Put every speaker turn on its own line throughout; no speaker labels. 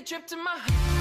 a trip to my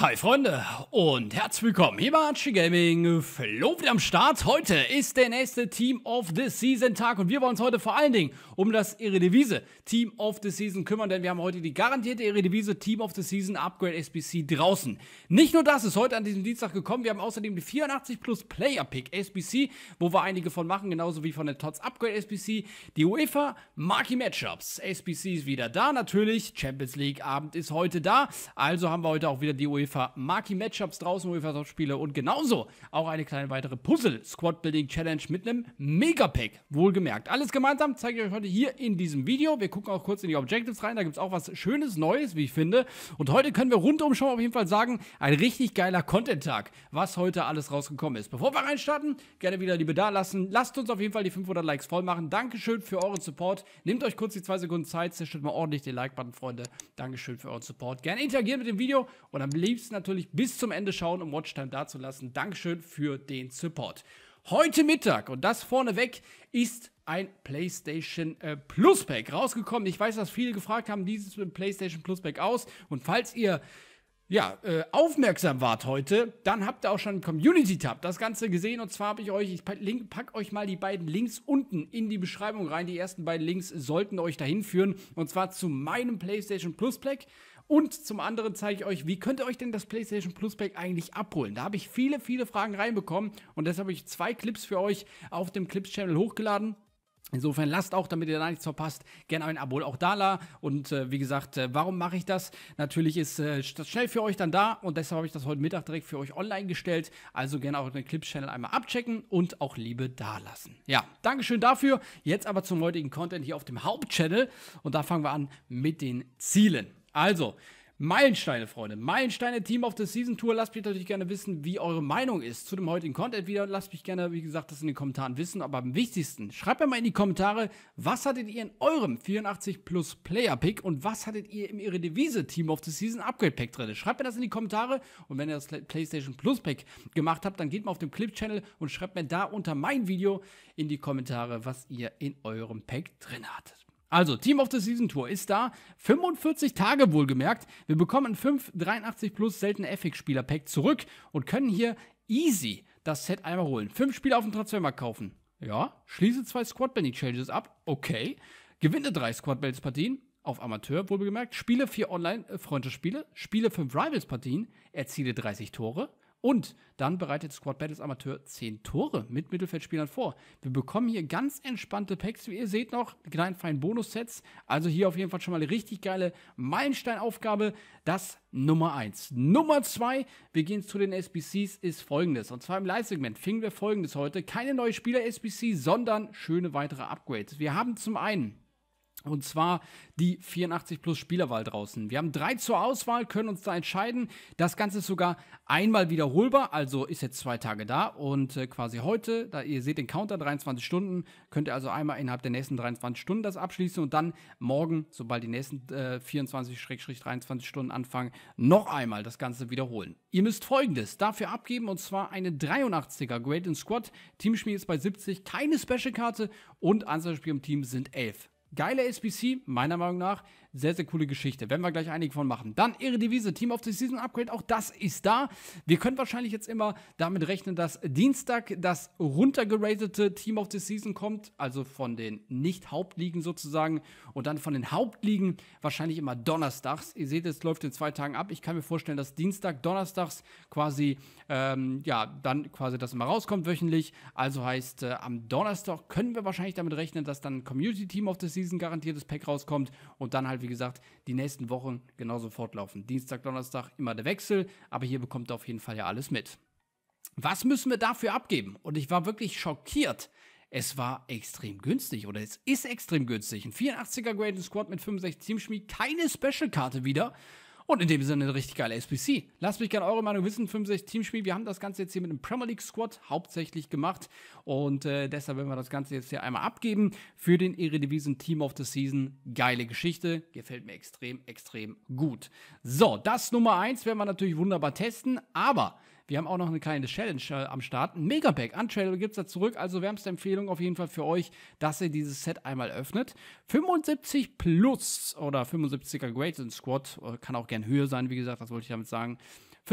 Hi Freunde und herzlich willkommen hier bei Archie Gaming. Flo wieder am Start. Heute ist der nächste Team of the Season Tag und wir wollen uns heute vor allen Dingen um das Eredivisie Team of the Season kümmern, denn wir haben heute die garantierte Eredivisie Team of the Season Upgrade SBC draußen. Nicht nur das ist heute an diesem Dienstag gekommen, wir haben außerdem die 84 plus Player Pick SBC, wo wir einige von machen, genauso wie von der TOTS Upgrade SBC. Die UEFA Marquee Matchups SBC ist wieder da natürlich. Champions League Abend ist heute da, also haben wir heute auch wieder die UEFA UEFA Marquee Matchups draußen, UEFA Top-Spiele und genauso auch eine kleine weitere Puzzle-Squad-Building-Challenge mit einem Megapack, wohlgemerkt. Alles gemeinsam zeige ich euch heute hier in diesem Video. Wir gucken auch kurz in die Objectives rein, da gibt es auch was Schönes, Neues, wie ich finde. Und heute können wir rundum schon auf jeden Fall sagen, ein richtig geiler Content-Tag, was heute alles rausgekommen ist. Bevor wir reinstarten, gerne wieder Liebe da lassen. Lasst uns auf jeden Fall die 500 Likes voll machen. Dankeschön für euren Support. Nehmt euch kurz die zwei Sekunden Zeit, zerstört mal ordentlich den Like-Button, Freunde. Dankeschön für euren Support. Gerne interagieren mit dem Video und am liebsten liebsten natürlich bis zum Ende schauen, um Watchtime dazulassen. Dankeschön für den Support. Heute Mittag, und das vorneweg, ist ein PlayStation äh, Plus Pack rausgekommen. Ich weiß, dass viele gefragt haben, wie sieht es mit PlayStation Plus Pack aus? Und falls ihr ja, äh, aufmerksam wart heute, dann habt ihr auch schon im Community-Tab das Ganze gesehen. Und zwar habe ich euch, ich pack, pack euch mal die beiden Links unten in die Beschreibung rein. Die ersten beiden Links sollten euch dahin führen. Und zwar zu meinem PlayStation Plus Pack und zum anderen zeige ich euch, wie könnt ihr euch denn das PlayStation Plus Pack eigentlich abholen? Da habe ich viele, viele Fragen reinbekommen und deshalb habe ich zwei Clips für euch auf dem Clips-Channel hochgeladen. Insofern lasst auch, damit ihr da nichts verpasst, gerne ein Abo auch da la. Und äh, wie gesagt, äh, warum mache ich das? Natürlich ist äh, das schnell für euch dann da und deshalb habe ich das heute Mittag direkt für euch online gestellt. Also gerne auch den Clips-Channel einmal abchecken und auch Liebe da lassen. Ja, Dankeschön dafür. Jetzt aber zum heutigen Content hier auf dem Hauptchannel und da fangen wir an mit den Zielen. Also, Meilensteine, Freunde. Meilensteine Team of the Season Tour. Lasst mich natürlich gerne wissen, wie eure Meinung ist zu dem heutigen Content wieder. Lasst mich gerne, wie gesagt, das in den Kommentaren wissen. Aber am wichtigsten, schreibt mir mal in die Kommentare, was hattet ihr in eurem 84 Plus Player Pick und was hattet ihr in ihre Devise Team of the Season Upgrade Pack drin? Schreibt mir das in die Kommentare. Und wenn ihr das PlayStation Plus Pack gemacht habt, dann geht mal auf den Clip Channel und schreibt mir da unter mein Video in die Kommentare, was ihr in eurem Pack drin hattet. Also, Team of the Season Tour ist da. 45 Tage wohlgemerkt. Wir bekommen 5 83 plus seltene Epic-Spieler-Pack zurück und können hier easy das Set einmal holen. 5 Spieler auf dem Transfermarkt kaufen. Ja, schließe zwei Squad-Bending-Changes ab. Okay. Gewinne drei Squad-Bends-Partien auf Amateur, wohlgemerkt. Spiele vier Online-Freundschaftsspiele. Äh, Spiele fünf Rivals-Partien. Erziele 30 Tore. Und dann bereitet Squad Battles Amateur 10 Tore mit Mittelfeldspielern vor. Wir bekommen hier ganz entspannte Packs, wie ihr seht noch, kleinen feinen Bonussets. Also hier auf jeden Fall schon mal eine richtig geile Meilensteinaufgabe. Das Nummer 1. Nummer 2, wir gehen zu den SBCs, ist folgendes. Und zwar im Live-Segment fingen wir folgendes heute. Keine neue Spieler-SBC, sondern schöne weitere Upgrades. Wir haben zum einen und zwar die 84 plus Spielerwahl draußen. Wir haben drei zur Auswahl, können uns da entscheiden. Das Ganze ist sogar einmal wiederholbar, also ist jetzt zwei Tage da und äh, quasi heute, da ihr seht den Counter 23 Stunden, könnt ihr also einmal innerhalb der nächsten 23 Stunden das abschließen und dann morgen, sobald die nächsten äh, 24-23 Stunden anfangen, noch einmal das Ganze wiederholen. Ihr müsst folgendes dafür abgeben und zwar eine 83er Great in Squad, Teamspiel ist bei 70, keine Special-Karte und Anzahl Spiel im Team sind 11. Geile SBC, meiner Meinung nach, sehr, sehr coole Geschichte. Werden wir gleich einige von machen. Dann Ihre Devise, Team of the Season Upgrade. Auch das ist da. Wir können wahrscheinlich jetzt immer damit rechnen, dass Dienstag das runtergeratete Team of the Season kommt. Also von den Nicht-Hauptligen sozusagen. Und dann von den Hauptligen wahrscheinlich immer donnerstags. Ihr seht, es läuft in zwei Tagen ab. Ich kann mir vorstellen, dass Dienstag, donnerstags quasi, ähm, ja, dann quasi das immer rauskommt wöchentlich. Also heißt, äh, am Donnerstag können wir wahrscheinlich damit rechnen, dass dann Community Team of the Season garantiertes Pack rauskommt und dann halt halt, wie gesagt, die nächsten Wochen genauso fortlaufen. Dienstag, Donnerstag immer der Wechsel, aber hier bekommt ihr auf jeden Fall ja alles mit. Was müssen wir dafür abgeben? Und ich war wirklich schockiert. Es war extrem günstig oder es ist extrem günstig. Ein 84er Graden Squad mit 65 Teamschmied, keine Special-Karte wieder. Und in dem Sinne eine richtig geile SPC. Lasst mich gerne eure Meinung wissen. 65 Teamspiel. Wir haben das Ganze jetzt hier mit einem Premier League Squad hauptsächlich gemacht. Und äh, deshalb werden wir das Ganze jetzt hier einmal abgeben für den Eredivisen Team of the Season. Geile Geschichte. Gefällt mir extrem, extrem gut. So, das Nummer 1 werden wir natürlich wunderbar testen. Aber wir haben auch noch eine kleine Challenge äh, am Start. Ein Megapack an gibt es da zurück. Also wärmste Empfehlung auf jeden Fall für euch, dass ihr dieses Set einmal öffnet. 75 plus oder 75er Great Squad. Kann auch gern höher sein, wie gesagt, das wollte ich damit sagen.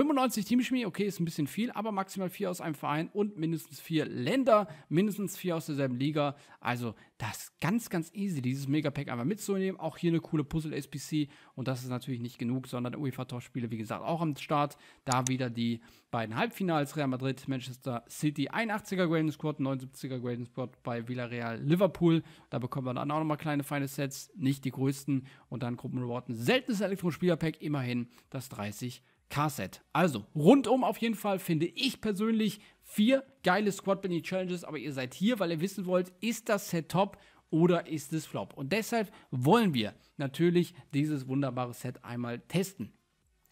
95 Teamchemie, okay, ist ein bisschen viel, aber maximal vier aus einem Verein und mindestens vier Länder, mindestens vier aus derselben Liga. Also das ist ganz, ganz easy, dieses Megapack einfach mitzunehmen. Auch hier eine coole Puzzle-SPC und das ist natürlich nicht genug, sondern uefa top wie gesagt, auch am Start. Da wieder die beiden Halbfinals, Real Madrid, Manchester City, 81er Golden Squad, 79er Golden Squad bei Villarreal, Liverpool. Da bekommen wir dann auch nochmal kleine, feine Sets, nicht die größten und dann Gruppenrewarden. Seltenes Elektron-Spielerpack, immerhin das 30 Carset. Also, rundum auf jeden Fall finde ich persönlich vier geile Squad Building Challenges, aber ihr seid hier, weil ihr wissen wollt, ist das Set top oder ist es flop? Und deshalb wollen wir natürlich dieses wunderbare Set einmal testen.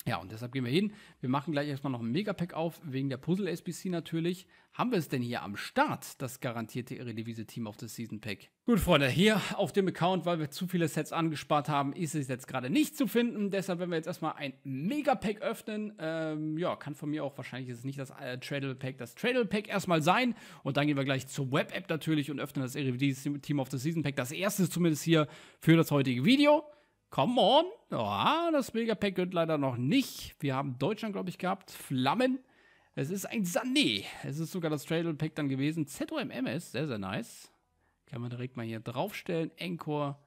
Ja, und deshalb gehen wir hin. Wir machen gleich erstmal noch ein Megapack auf, wegen der Puzzle-SBC natürlich. Haben wir es denn hier am Start, das garantierte eredivise team auf das Season-Pack? Gut, Freunde, hier auf dem Account, weil wir zu viele Sets angespart haben, ist es jetzt gerade nicht zu finden. Deshalb werden wir jetzt erstmal ein Megapack öffnen. Ähm, ja, kann von mir auch, wahrscheinlich ist es nicht das äh, Tradle-Pack, das Tradle-Pack erstmal sein. Und dann gehen wir gleich zur Web-App natürlich und öffnen das eredivise team auf das Season-Pack. Das erste zumindest hier für das heutige Video. Come on. Ja, das Megapack gönnt leider noch nicht. Wir haben Deutschland, glaube ich, gehabt. Flammen. Es ist ein Sané. Es ist sogar das Tradle Pack dann gewesen. ZOMMS, sehr, sehr nice. Kann man direkt mal hier draufstellen. Encore.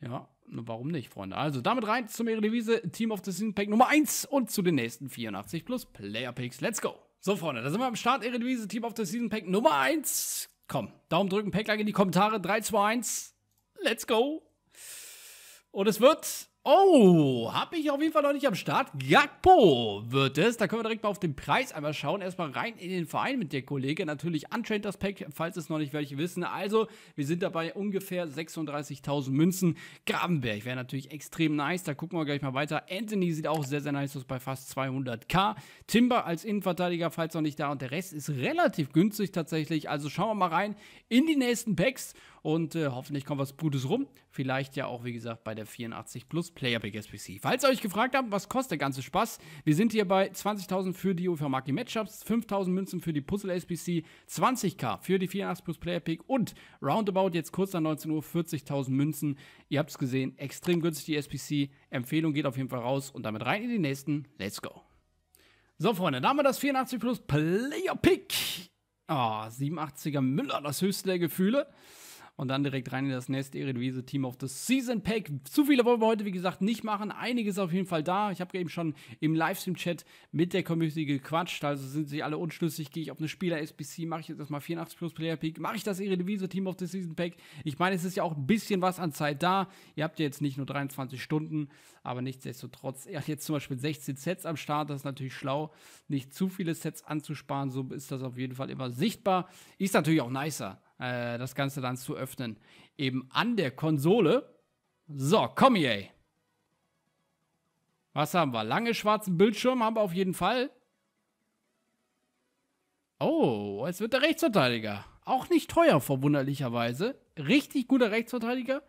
Ja, warum nicht, Freunde? Also damit rein zum ihrer Devise. Team of the Season Pack Nummer 1 und zu den nächsten 84 plus Player Picks. Let's go. So, Freunde, da sind wir am Start. Ihre Devise, Team of the Season Pack Nummer 1. Komm, Daumen drücken, Pack like in die Kommentare. 3, 2, 1. Let's go. Und es wird. Oh, habe ich auf jeden Fall noch nicht am Start. Gagpo wird es. Da können wir direkt mal auf den Preis einmal schauen. Erstmal rein in den Verein mit der Kollege. Natürlich Untrained das Pack, falls es noch nicht welche wissen. Also, wir sind dabei ungefähr 36.000 Münzen. Grabenberg wäre natürlich extrem nice. Da gucken wir gleich mal weiter. Anthony sieht auch sehr, sehr nice aus bei fast 200k. Timber als Innenverteidiger, falls noch nicht da. Und der Rest ist relativ günstig tatsächlich. Also, schauen wir mal rein in die nächsten Packs. Und äh, hoffentlich kommt was Gutes rum. Vielleicht ja auch, wie gesagt, bei der 84 Plus Player Big SPC. Falls ihr euch gefragt habt, was kostet der ganze Spaß? Wir sind hier bei 20.000 für die Ufamaki Matchups, 5.000 Münzen für die Puzzle SPC, 20k für die 84 Plus Player Pick und roundabout jetzt kurz nach 19 Uhr 40.000 Münzen. Ihr habt es gesehen, extrem günstig die SPC. Empfehlung geht auf jeden Fall raus und damit rein in die nächsten. Let's go. So, Freunde, da haben wir das 84 Plus Player Pick. Ah, oh, 87er Müller, das höchste der Gefühle und dann direkt rein in das nächste Eredivisie Team of the Season Pack. Zu viele wollen wir heute, wie gesagt, nicht machen. Einiges auf jeden Fall da. Ich habe eben schon im Livestream-Chat mit der Community gequatscht. Also sind sich alle unschlüssig. Gehe ich auf eine Spieler-SBC? Mache ich jetzt erstmal 84 plus Player Peak? Mache ich das Eredivisie Team of the Season Pack? Ich meine, es ist ja auch ein bisschen was an Zeit da. Ihr habt ja jetzt nicht nur 23 Stunden, aber nichtsdestotrotz, ihr habt jetzt zum Beispiel 16 Sets am Start. Das ist natürlich schlau, nicht zu viele Sets anzusparen. So ist das auf jeden Fall immer sichtbar. Ist natürlich auch nicer. Äh, das Ganze dann zu öffnen. Eben an der Konsole. So, komm hier. Ey. Was haben wir? Lange schwarzen Bildschirm haben wir auf jeden Fall. Oh, jetzt wird der Rechtsverteidiger. Auch nicht teuer, verwunderlicherweise. Richtig guter Rechtsverteidiger.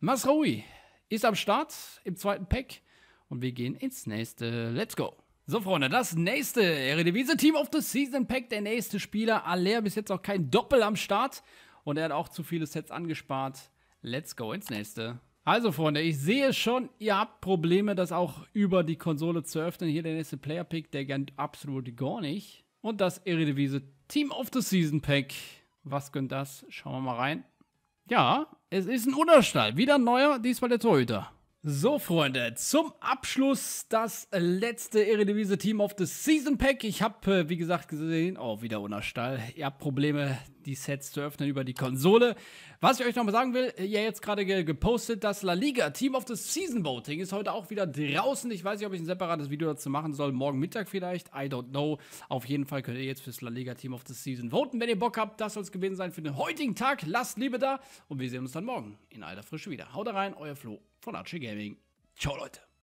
Masraoui ist am Start im zweiten Pack. Und wir gehen ins nächste. Let's go. So, Freunde, das nächste Eredivisie Team of the Season Pack. Der nächste Spieler, Aller, bis jetzt auch kein Doppel am Start. Und er hat auch zu viele Sets angespart. Let's go ins nächste. Also, Freunde, ich sehe schon, ihr habt Probleme, das auch über die Konsole zu öffnen. Hier der nächste Player Pick, der gönnt absolut gar nicht. Und das Eredivisie Team of the Season Pack. Was gönnt das? Schauen wir mal rein. Ja, es ist ein Unterstall. Wieder ein neuer, diesmal der Torhüter. So, Freunde, zum Abschluss das letzte Eredivisie Team of the Season Pack. Ich habe, äh, wie gesagt, gesehen, oh, wieder Unerstall. Ihr habt Probleme, die Sets zu öffnen über die Konsole. Was ich euch nochmal sagen will, ihr jetzt gerade gepostet, das La Liga Team of the Season Voting ist heute auch wieder draußen. Ich weiß nicht, ob ich ein separates Video dazu machen soll. Morgen Mittag vielleicht. I don't know. Auf jeden Fall könnt ihr jetzt fürs La Liga Team of the Season voten. Wenn ihr Bock habt, das soll es gewesen sein für den heutigen Tag. Lasst Liebe da und wir sehen uns dann morgen in alter Frische wieder. Haut rein, euer Flo. von Archie Gaming. Ciao Leute.